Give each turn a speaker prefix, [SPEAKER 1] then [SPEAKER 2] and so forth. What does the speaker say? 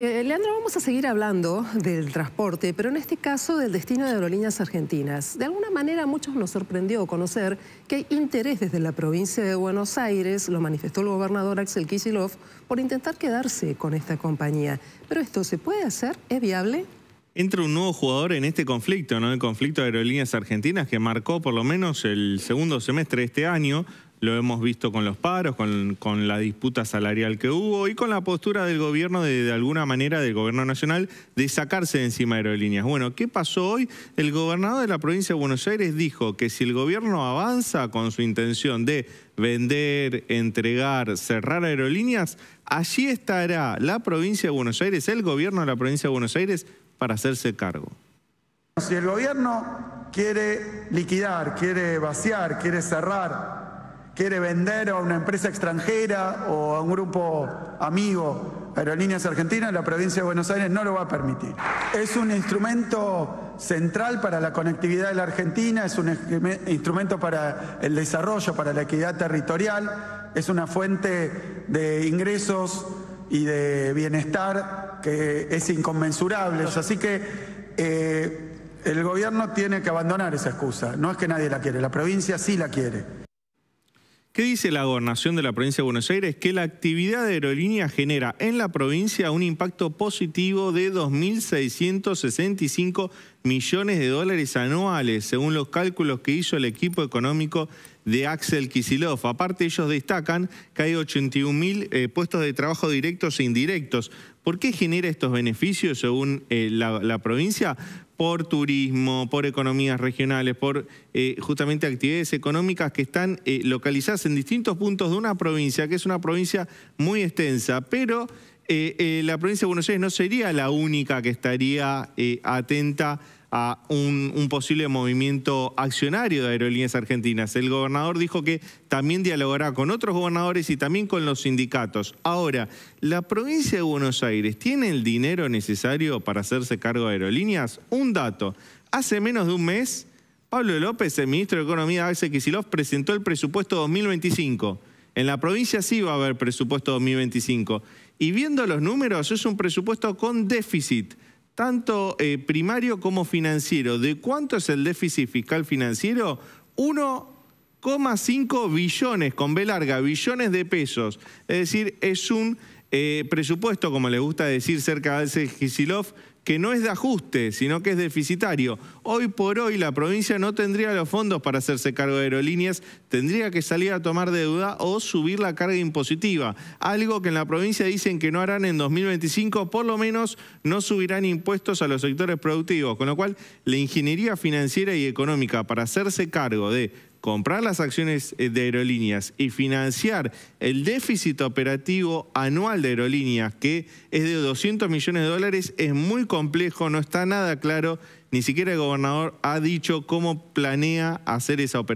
[SPEAKER 1] Eh, Leandro, vamos a seguir hablando del transporte, pero en este caso del destino de aerolíneas argentinas. De alguna manera a muchos nos sorprendió conocer que hay interés desde la provincia de Buenos Aires, lo manifestó el gobernador Axel Kicillof, por intentar quedarse con esta compañía. Pero esto se puede hacer, es viable. Entra un nuevo jugador en este conflicto, ¿no? El conflicto de aerolíneas argentinas que marcó por lo menos el segundo semestre de este año, lo hemos visto con los paros, con, la disputa salarial que hubo y con la postura del gobierno, de, de, alguna manera, del gobierno nacional, de sacarse de encima aerolíneas. Bueno, ¿qué pasó hoy? El gobernador de la provincia de Buenos Aires dijo que si el gobierno avanza con su intención de vender, entregar, cerrar aerolíneas, allí estará la provincia de Buenos Aires, el gobierno de la provincia de Buenos Aires, para hacerse cargo.
[SPEAKER 2] Si el gobierno quiere liquidar, quiere vaciar, quiere cerrar quiere vender a una empresa extranjera o a un grupo amigo Aerolíneas Argentinas, la provincia de Buenos Aires no lo va a permitir. Es un instrumento central para la conectividad de la Argentina, es un instrumento para el desarrollo, para la equidad territorial, es una fuente de ingresos y de bienestar que es inconmensurable. Así que eh, el gobierno tiene que abandonar esa excusa. No es que nadie la quiere, la provincia sí la quiere.
[SPEAKER 1] ¿Qué dice la gobernación de la provincia de Buenos Aires? Que la actividad de aerolínea genera en la provincia un impacto positivo de 2.665 millones de dólares anuales, según los cálculos que hizo el equipo económico de Axel Kisilov. Aparte, ellos destacan que hay 81 mil eh, puestos de trabajo directos e indirectos. ¿Por qué genera estos beneficios según eh, la, provincia? Por turismo, por economías regionales, por eh, justamente actividades económicas que están localizadas en distintos puntos de una provincia, que es una provincia muy extensa, pero eh, eh, la provincia de Buenos Aires no sería la única que estaría eh, atenta a un, posible movimiento accionario de aerolíneas argentinas. El gobernador dijo que también dialogará con otros gobernadores y también con los sindicatos. Ahora, ¿la provincia de Buenos Aires tiene el dinero necesario para hacerse cargo de aerolíneas? Un dato, hace menos de un mes, Pablo López, el ministro de Economía, Axel Kicillof, presentó el presupuesto 2025 en la provincia sí va a haber presupuesto 2025. Y viendo los números, es un presupuesto con déficit, tanto eh, primario como financiero. ¿De cuánto es el déficit fiscal financiero? 1,5 billones, con B larga, billones de pesos. Es decir, es un eh, presupuesto, como le gusta decir cerca de Gisilov, que no es de ajuste, sino que es deficitario. Hoy por hoy la provincia no tendría los fondos para hacerse cargo de aerolíneas, tendría que salir a tomar deuda o subir la carga impositiva, algo que en la provincia dicen que no harán en 2025, por lo menos no subirán impuestos a los sectores productivos, con lo cual la ingeniería financiera y económica para hacerse cargo de comprar las acciones eh, de aerolíneas y financiar el déficit operativo anual de aerolíneas, que es de 200 millones de dólares, es muy complejo, no está nada claro, ni siquiera el gobernador ha dicho cómo planea hacer esa operación.